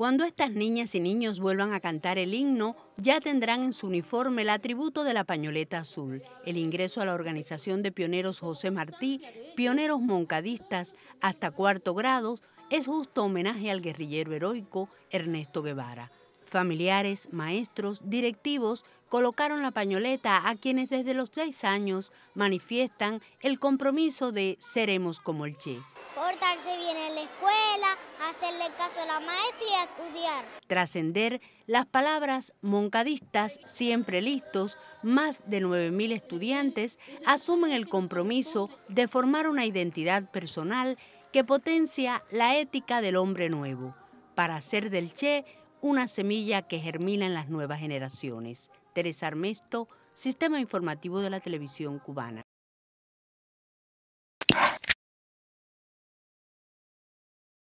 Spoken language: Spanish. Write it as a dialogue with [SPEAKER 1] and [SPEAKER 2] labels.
[SPEAKER 1] Cuando estas niñas y niños vuelvan a cantar el himno, ya tendrán en su uniforme el atributo de la pañoleta azul. El ingreso a la organización de pioneros José Martí, pioneros moncadistas hasta cuarto grado, es justo homenaje al guerrillero heroico Ernesto Guevara. Familiares, maestros, directivos colocaron la pañoleta a quienes desde los seis años manifiestan el compromiso de seremos como el Che
[SPEAKER 2] portarse bien en la escuela, hacerle caso a la maestra y estudiar.
[SPEAKER 1] Trascender las palabras moncadistas, siempre listos, más de 9.000 estudiantes asumen el compromiso de formar una identidad personal que potencia la ética del hombre nuevo, para hacer del Che una semilla que germina en las nuevas generaciones. Teresa Armesto, Sistema Informativo de la Televisión Cubana.